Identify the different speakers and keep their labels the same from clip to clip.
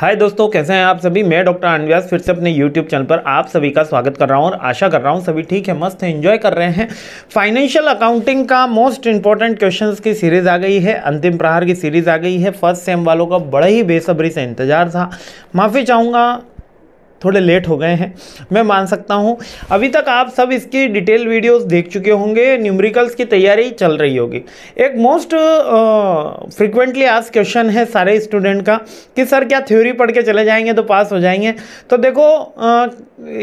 Speaker 1: हाय दोस्तों कैसे हैं आप सभी मैं डॉक्टर अनव्यास फिर से अपने यूट्यूब चैनल पर आप सभी का स्वागत कर रहा हूं और आशा कर रहा हूं सभी ठीक है मस्त है एंजॉय कर रहे हैं फाइनेंशियल अकाउंटिंग का मोस्ट इंपॉर्टेंट क्वेश्चंस की सीरीज़ आ गई है अंतिम प्रहार की सीरीज़ आ गई है फर्स्ट सेम वालों का बड़ा ही बेसब्री से इंतजार था माफ़ी चाहूँगा थोड़े लेट हो गए हैं मैं मान सकता हूँ अभी तक आप सब इसकी डिटेल वीडियोस देख चुके होंगे न्यूमरिकल्स की तैयारी चल रही होगी एक मोस्ट फ्रिक्वेंटली आज क्वेश्चन है सारे स्टूडेंट का कि सर क्या थ्योरी पढ़ के चले जाएंगे तो पास हो जाएंगे तो देखो आ,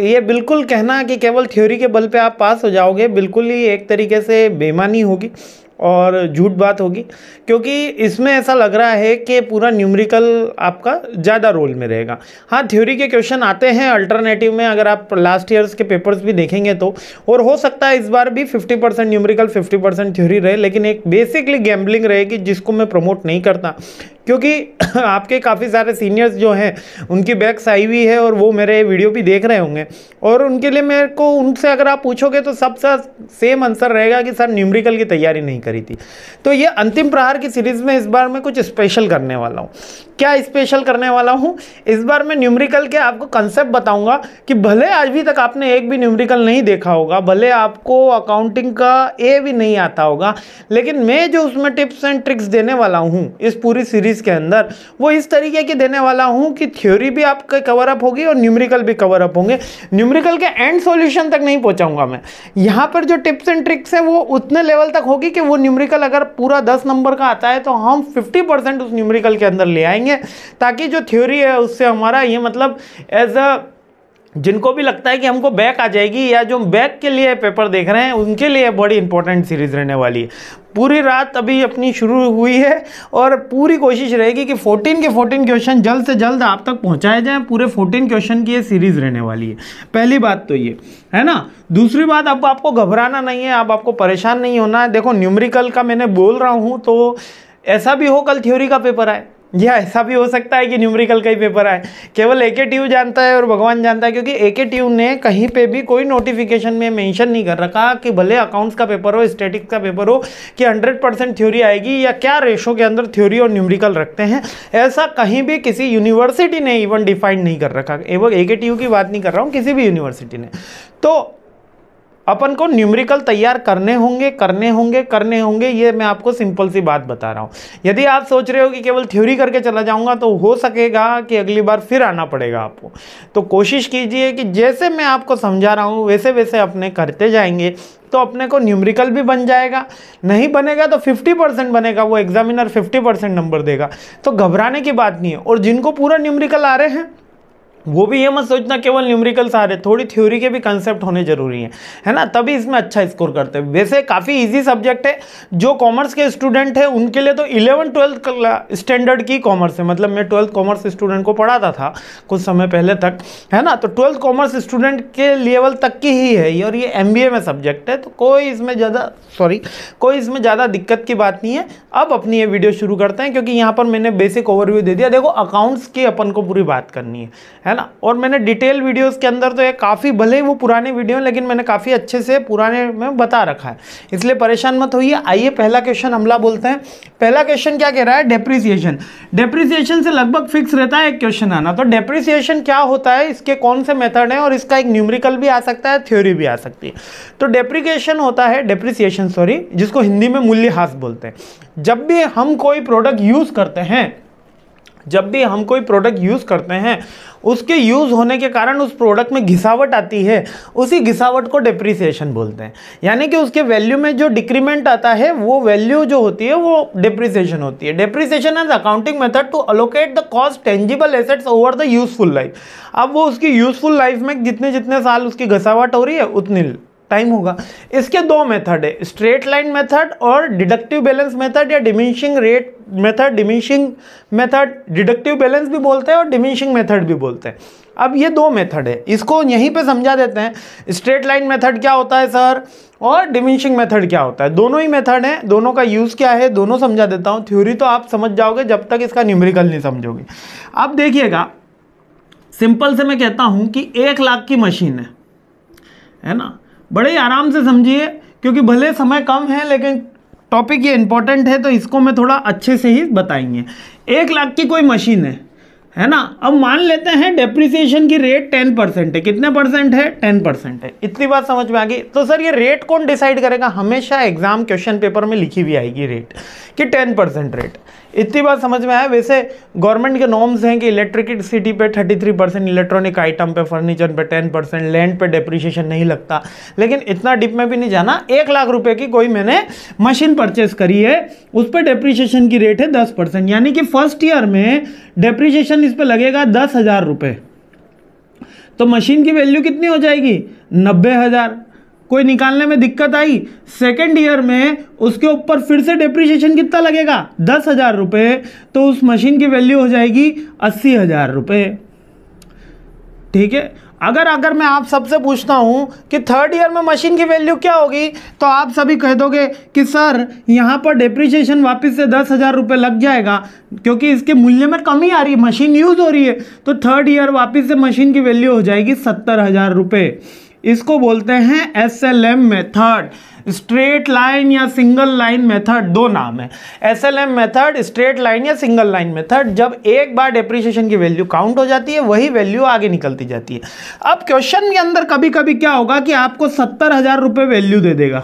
Speaker 1: ये बिल्कुल कहना कि केवल थ्योरी के बल पर आप पास हो जाओगे बिल्कुल ही एक तरीके से बेमानी होगी और झूठ बात होगी क्योंकि इसमें ऐसा लग रहा है कि पूरा न्यूमेरिकल आपका ज़्यादा रोल में रहेगा हाँ थ्योरी के क्वेश्चन आते हैं अल्टरनेटिव में अगर आप लास्ट ईयर्स के पेपर्स भी देखेंगे तो और हो सकता है इस बार भी 50 percent numerical fifty percent theory रहे लेकिन एक बेसिकली गैम्बलिंग रहेगी जिसको मैं प्रमोट नहीं करता क्योंकि आपके काफ़ी सारे सीनियर्स जो हैं उनकी बैक्स आई हुई है और वो मेरे वीडियो भी देख रहे होंगे और उनके लिए मेरे को उनसे अगर आप पूछोगे तो सबसे सेम आंसर रहेगा कि सर न्यूमरिकल की तैयारी नहीं करी थी तो ये अंतिम प्रहार की सीरीज़ में इस बार मैं कुछ स्पेशल करने वाला हूँ क्या स्पेशल करने वाला हूँ इस बार मैं न्यूमरिकल के आपको कंसेप्ट बताऊंगा कि भले आज भी तक आपने एक भी न्यूमरिकल नहीं देखा होगा भले आपको अकाउंटिंग का ए भी नहीं आता होगा लेकिन मैं जो उसमें टिप्स एंड ट्रिक्स देने वाला हूँ इस पूरी सीरीज़ के अंदर वो इस तरीके की देने वाला हूँ कि थ्योरी भी आपके कवर अप होगी और न्यूमरिकल भी कवर अप होंगे न्यूमरिकल के एंड सोल्यूशन तक नहीं पहुँचाऊँगा मैं यहाँ पर जो टिप्स एंड ट्रिक्स हैं वो उतने लेवल तक होगी कि वो न्यूमरिकल अगर पूरा दस नंबर का आता है तो हम फिफ्टी उस न्यूमरिकल के अंदर ले आएंगे करेंगे ताकि जो थ्योरी है उससे हमारा ये मतलब एज अ जिनको भी लगता है कि हमको बैक आ जाएगी या जो बैक के लिए पेपर देख रहे हैं उनके लिए बड़ी इंपॉर्टेंट सीरीज रहने वाली है पूरी रात अभी अपनी शुरू हुई है और पूरी कोशिश रहेगी कि 14 के 14 क्वेश्चन जल्द से जल्द आप तक पहुंचाए जाएं पूरे 14 क्वेश्चन की ये सीरीज रहने वाली है पहली बात तो ये है ना दूसरी बात अब आपको घबराना नहीं है अब आपको परेशान नहीं होना है देखो न्यूमरिकल का मैंने बोल रहा हूँ तो ऐसा भी हो कल थ्योरी का पेपर आए यह ऐसा भी हो सकता है कि न्यूमरिकल का ही पेपर आए केवल ए के टी जानता है और भगवान जानता है क्योंकि ए के टी ने कहीं पे भी कोई नोटिफिकेशन में मेंशन नहीं कर रखा कि भले अकाउंट्स का पेपर हो स्टेटिक्स का पेपर हो कि हंड्रेड परसेंट थ्योरी आएगी या क्या रेशो के अंदर थ्योरी और न्यूमरिकल रखते हैं ऐसा कहीं भी किसी यूनिवर्सिटी ने इवन डिफाइंड नहीं कर रखा एवं ए की बात नहीं कर रहा हूँ किसी भी यूनिवर्सिटी ने तो अपन को न्यूमेरिकल तैयार करने होंगे करने होंगे करने होंगे ये मैं आपको सिंपल सी बात बता रहा हूँ यदि आप सोच रहे हो कि केवल थ्योरी करके चला जाऊँगा तो हो सकेगा कि अगली बार फिर आना पड़ेगा आपको तो कोशिश कीजिए कि जैसे मैं आपको समझा रहा हूँ वैसे वैसे अपने करते जाएंगे तो अपने को न्यूमरिकल भी बन जाएगा नहीं बनेगा तो 50 परसेंट बनेगा वो एग्जामिनर 50 परसेंट नंबर देगा तो घबराने की बात नहीं है और जिनको पूरा न्यूमरिकल आ रहे हैं वो भी ये मत सोचना केवल न्यूमेरिकल सारे थोड़ी थ्योरी के भी कंसेप्ट होने जरूरी है है ना तभी इसमें अच्छा स्कोर करते हैं वैसे काफ़ी इजी सब्जेक्ट है जो कॉमर्स के स्टूडेंट हैं उनके लिए तो इलेवन ट्वेल्थ स्टैंडर्ड की कॉमर्स है मतलब मैं ट्वेल्थ कॉमर्स स्टूडेंट को पढ़ाता था कुछ समय पहले तक है ना तो ट्वेल्थ कॉमर्स स्टूडेंट के लेवल तक की ही है और ये एम में सब्जेक्ट है तो कोई इसमें ज़्यादा सॉरी कोई इसमें ज़्यादा दिक्कत की बात नहीं है अब अपनी ये वीडियो शुरू करते हैं क्योंकि यहाँ पर मैंने बेसिक ओवरव्यू दे दिया देखो अकाउंट्स की अपन को पूरी बात करनी है है ना और मैंने डिटेल वीडियोस के अंदर तो ये काफ़ी भले ही वो पुराने वीडियो हैं लेकिन मैंने काफ़ी अच्छे से पुराने में बता रखा है इसलिए परेशान मत होइए आइए पहला क्वेश्चन हमला बोलते हैं पहला क्वेश्चन क्या कह रहा है डेप्रिसिएशन डेप्रिसिएशन से लगभग फिक्स रहता है एक क्वेश्चन आना तो डेप्रिसिएशन क्या होता है इसके कौन से मेथड हैं और इसका एक न्यूमरिकल भी आ सकता है थ्योरी भी आ सकती है तो डेप्रिकेशन होता है डेप्रिसिएशन सॉरी जिसको हिंदी में मूल्यहास बोलते हैं जब भी हम कोई प्रोडक्ट यूज़ करते हैं जब भी हम कोई प्रोडक्ट यूज़ करते हैं उसके यूज़ होने के कारण उस प्रोडक्ट में घिसावट आती है उसी घिसावट को डिप्रिसिएशन बोलते हैं यानी कि उसके वैल्यू में जो डिक्रीमेंट आता है वो वैल्यू जो होती है वो डिप्रिसिएशन होती है depreciation as accounting method to allocate the cost tangible assets over the useful life अब वो उसकी यूजफुल लाइफ में जितने जितने साल उसकी घिसावट हो रही है उतनी टाइम होगा इसके दो मेथड है स्ट्रेट लाइन मेथड और डिडक्टिव बैलेंस मेथड या diminishing rate method diminishing method deductive balance भी बोलते हैं और डिमिनिशिंग मेथड भी बोलते हैं अब ये दो मेथड है इसको यहीं पे समझा देते हैं स्ट्रेट लाइन मेथड क्या होता है सर और डिमिनिशिंग मेथड क्या होता है दोनों ही मेथड हैं दोनों का यूज़ क्या है दोनों समझा देता हूँ थ्योरी तो आप समझ जाओगे जब तक इसका न्यूमेरिकल नहीं समझोगे अब देखिएगा सिंपल से मैं कहता हूँ कि एक लाख की मशीन है है ना बड़े आराम से समझिए क्योंकि भले समय कम है लेकिन टॉपिक ये इंपॉर्टेंट है तो इसको मैं थोड़ा अच्छे से ही बताएंगे एक लाख की कोई मशीन है है ना अब मान लेते हैं डेप्रिसिएशन की रेट टेन परसेंट है कितने परसेंट है टेन परसेंट है इतनी बात समझ में आ गई तो सर ये रेट कौन डिसाइड करेगा हमेशा एग्जाम क्वेश्चन पेपर में लिखी हुई आएगी रेट कि टेन परसेंट रेट इतनी बात समझ में आया वैसे गवर्नमेंट के नॉर्म्स हैं कि इलेक्ट्रिक सिटी पे 33 परसेंट इलेक्ट्रॉनिक आइटम पे फर्नीचर पे 10 परसेंट लैंड पे डेप्रिशिएशन नहीं लगता लेकिन इतना डिप में भी नहीं जाना एक लाख रुपए की कोई मैंने मशीन परचेस करी है उस पर डेप्रिशिएशन की रेट है दस परसेंट यानी कि फर्स्ट ईयर में डेप्रिशिएशन इस पर लगेगा दस हज़ार रुपये तो मशीन की वैल्यू कितनी हो जाएगी नब्बे हज़ार कोई निकालने में दिक्कत आई सेकेंड ईयर में उसके ऊपर फिर से डिप्रिशिएशन कितना लगेगा दस हज़ार रुपये तो उस मशीन की वैल्यू हो जाएगी अस्सी हज़ार रुपये ठीक है अगर अगर मैं आप सबसे पूछता हूँ कि थर्ड ईयर में मशीन की वैल्यू क्या होगी तो आप सभी कह दोगे कि सर यहाँ पर डिप्रिशिएशन वापस से दस हज़ार रुपये लग जाएगा क्योंकि इसके मूल्य में कमी आ रही है मशीन यूज़ हो रही है तो थर्ड ईयर वापस से मशीन की वैल्यू हो जाएगी सत्तर हज़ार रुपये इसको बोलते हैं S L M method straight line या सिंगल लाइन मेथड दो नाम है S L M method straight line या सिंगल लाइन मेथड जब एक बार डिप्रिशिएशन की वैल्यू काउंट हो जाती है वही वैल्यू आगे निकलती जाती है अब क्वेश्चन के अंदर कभी कभी क्या होगा कि आपको सत्तर हजार रुपये वैल्यू दे देगा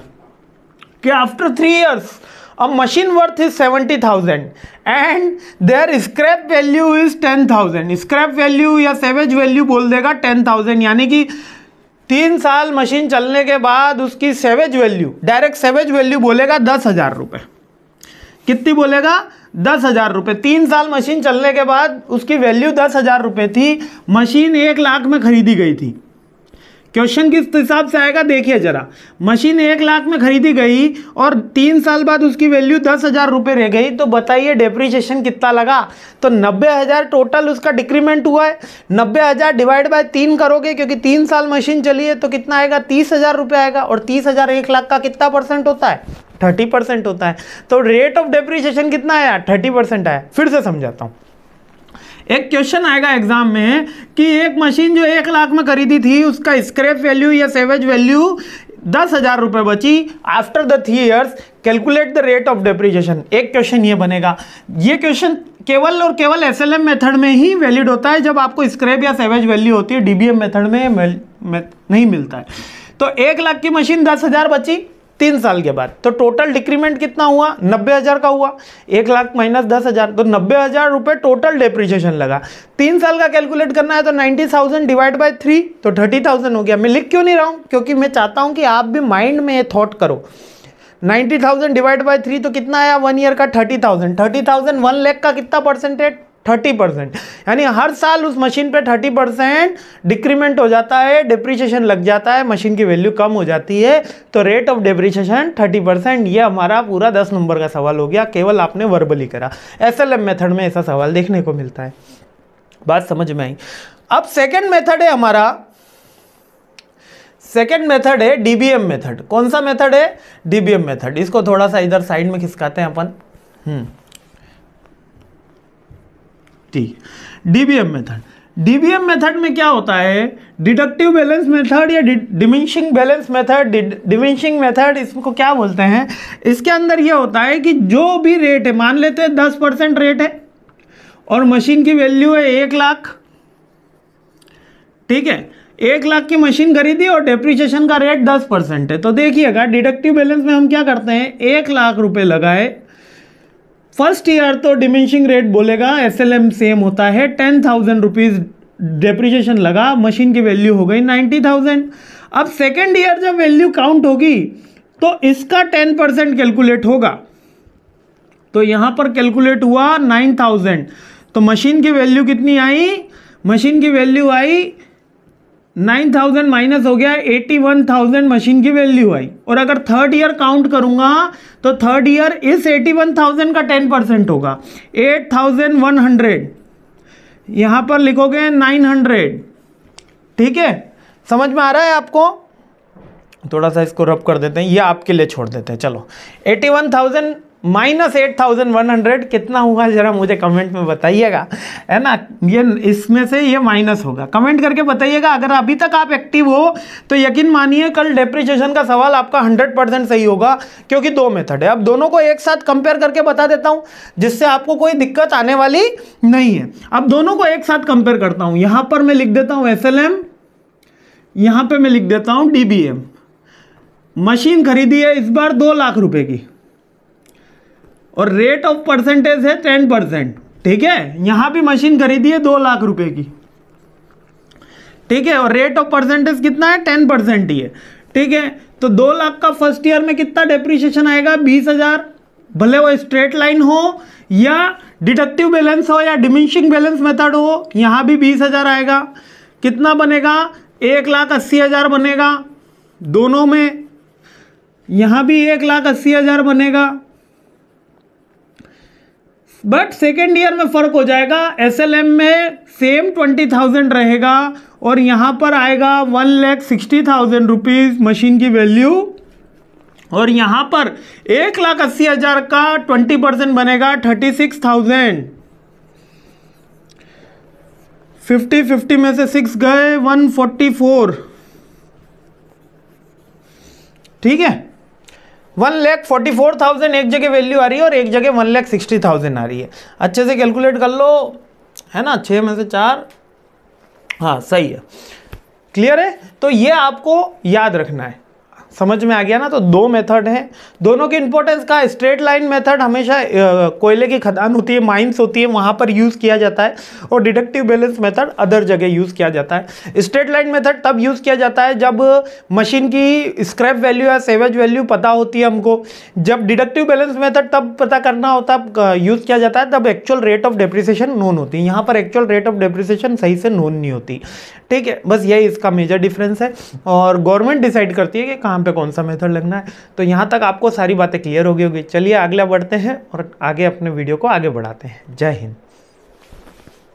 Speaker 1: कि after three years worth is seventy thousand and there scrap value is ten thousand scrap value या सेवेज वैल्यू बोल देगा टेन थाउजेंड यानी कि तीन साल मशीन चलने के बाद उसकी savage value direct savage value बोलेगा दस हज़ार रुपये कितनी बोलेगा दस हज़ार रुपये तीन साल मशीन चलने के बाद उसकी वैल्यू दस हज़ार रुपये थी मशीन एक लाख में खरीदी गई थी क्वेश्चन किस तो हिसाब से आएगा देखिए जरा मशीन एक लाख में खरीदी गई और तीन साल बाद उसकी वैल्यू दस हजार रुपये रह गई तो बताइए डेप्रिशिएशन कितना लगा तो नब्बे हजार टोटल उसका डिक्रीमेंट हुआ है नब्बे हजार डिवाइड बाय तीन करोगे क्योंकि तीन साल मशीन चली है तो कितना आएगा तीस हजार रुपये आएगा और तीस हजार एक लाख का कितना परसेंट होता है थर्टी परसेंट होता है तो रेट ऑफ डेप्रिशिएशन कितना आया थर्टी परसेंट आया फिर से समझाता हूँ एक क्वेश्चन आएगा एग्जाम में कि एक मशीन जो एक लाख में खरीदी थी उसका स्क्रैप वैल्यू या सेवेज वैल्यू दस हजार रुपये बची after the three years calculate the rate of depreciation एक क्वेश्चन ये बनेगा ये क्वेश्चन केवल और केवल एस एल एम मेथड में ही वैलिड होता है जब आपको स्क्रैप या सेवेज वैल्यू होती है डीबीएम मेथड में, में नहीं मिलता है तो एक लाख की मशीन दस हजार बची तीन साल के बाद तो टोटल डिक्रीमेंट कितना हुआ नब्बे हज़ार का हुआ एक लाख माइनस दस हज़ार तो नब्बे हज़ार रुपये टोटल डेप्रिशिएशन लगा तीन साल का कैलकुलेट करना है तो ninety thousand divide by three तो थर्टी थाउजेंड हो गया मैं लिख क्यों नहीं रहा हूँ क्योंकि मैं चाहता हूँ कि आप भी माइंड में ये थॉट करो ninety thousand divide by three तो कितना आया वन ईयर का thirty thousand thirty thousand one lakh का कितना परसेंटेज थर्टी परसेंट यानी हर साल उस मशीन पे थर्टी परसेंट डिक्रीमेंट हो जाता है डिप्रीशिएशन लग जाता है मशीन की वैल्यू कम हो जाती है तो rate of depreciation thirty percent ये हमारा पूरा दस नंबर का सवाल हो गया केवल आपने वर्बली करा एस एल एम मेथड में ऐसा सवाल देखने को मिलता है बात समझ में आई अब सेकेंड मेथड है हमारा सेकेंड मेथड है डीबीएम मेथड कौन सा मेथड है डीबीएम मेथड इसको थोड़ा सा इधर साइड में खिसकाते हैं अपन हम्म ठीक डीबीएम मेथड डीबीएम मेथड में क्या होता है डिडक्टिव बैलेंस मेथड या diminishing balance method diminishing method इसको क्या बोलते हैं इसके अंदर यह होता है कि जो भी रेट है मान लेते हैं दस परसेंट रेट है और मशीन की वैल्यू है एक लाख ठीक है एक लाख की मशीन खरीदी और डेप्रिसिएशन का रेट दस परसेंट है तो देखिएगा डिडक्टिव बैलेंस में हम क्या करते हैं एक लाख रुपए लगाए फर्स्ट ईयर तो डिमिनिशिंग रेट बोलेगा एस सेम होता है टेन थाउजेंड रुपीज़ डेप्रिशिएशन लगा मशीन की वैल्यू हो गई नाइन्टी थाउजेंड अब सेकेंड ईयर जब वैल्यू काउंट होगी तो इसका टेन परसेंट कैलकुलेट होगा तो यहाँ पर कैलकुलेट हुआ नाइन थाउजेंड तो मशीन की वैल्यू कितनी आई मशीन की वैल्यू आई नाइन थाउजेंड माइनस हो गया एटी वन थाउजेंड मशीन की वैल्यू आई और अगर थर्ड ईयर काउंट करूंगा तो थर्ड ईयर इस एटी वन थाउजेंड का टेन परसेंट होगा एट थाउजेंड वन हंड्रेड यहां पर लिखोगे नाइन हंड्रेड ठीक है समझ में आ रहा है आपको थोड़ा सा इसको रब कर देते हैं ये आपके लिए छोड़ देते हैं चलो eighty one thousand minus eight thousand one hundred कितना हुआ ज़रा मुझे कमेंट में बताइएगा है ना ये इसमें से ये माइनस होगा कमेंट करके बताइएगा अगर अभी तक आप एक्टिव हो तो यकीन मानिए कल डेप्रिशिएशन का सवाल आपका हंड्रेड परसेंट सही होगा क्योंकि दो मेथड है अब दोनों को एक साथ कंपेयर करके बता देता हूँ जिससे आपको कोई दिक्कत आने वाली नहीं है अब दोनों को एक साथ कंपेयर करता हूँ यहाँ पर मैं लिख देता हूँ एस एल एम यहां पर मैं लिख देता हूँ डी बी एम मशीन खरीदी है इस बार दो लाख रुपए की और रेट ऑफ परसेंटेज है टेन परसेंट ठीक है यहां भी मशीन खरीदी है दो लाख रुपए की ठीक है और रेट ऑफ परसेंटेज कितना है टेन परसेंट ही है ठीक है तो दो लाख का फर्स्ट ईयर में कितना डेप्रिशिएशन आएगा बीस हजार भले वो स्ट्रेट लाइन हो या डिडक्टिव बैलेंस हो या डिमिनिशिंग बैलेंस मेथड हो यहां भी बीस हजार आएगा कितना बनेगा एक लाख अस्सी हजार बनेगा दोनों में यहां भी एक लाख अस्सी हजार बनेगा बट सेकेंड ईयर में फ़र्क हो जाएगा एम में सेम ट्वेंटी थाउजेंड रहेगा और यहाँ पर आएगा one lakh sixty thousand rupees machine की वैल्यू और यहाँ पर एक लाख अस्सी हज़ार का ट्वेंटी परसेंट बनेगा thirty six thousand fifty fifty में से सिक्स गए वन फोर्टी फोर ठीक है one lakh forty four thousand एक जगह वैल्यू आ रही है और एक जगह वन लैख सिक्सटी थाउजेंड आ रही है अच्छे से कैलकुलेट कर लो है ना छः में से चार हाँ सही है क्लियर है तो ये आपको याद रखना है समझ में आ गया ना तो दो मेथड हैं दोनों की इंपॉर्टेंस का स्ट्रेट लाइन मेथड हमेशा कोयले की खदान होती है माइंस होती है वहाँ पर यूज़ किया जाता है और डिडक्टिव बैलेंस मेथड अदर जगह यूज़ किया जाता है स्ट्रेट लाइन मेथड तब यूज़ किया जाता है जब मशीन की स्क्रैप वैल्यू या सेवेज वैल्यू पता होती है हमको जब डिडक्टिव बैलेंस मेथड तब पता करना होता है यूज़ किया जाता है तब actual rate of depreciation known होती है यहाँ पर एक्चुअल रेट ऑफ डिप्रिसिएशन सही से नोन नहीं होती ठीक है बस यही इसका मेजर डिफरेंस है और गवर्नमेंट डिसाइड करती है कि कहाँ एग्जाम पे कौन सा मेथड लगना है तो यहाँ तक आपको सारी बातें क्लियर हो गई होगी चलिए अगला बढ़ते हैं और आगे अपने वीडियो को आगे बढ़ाते हैं जय हिंद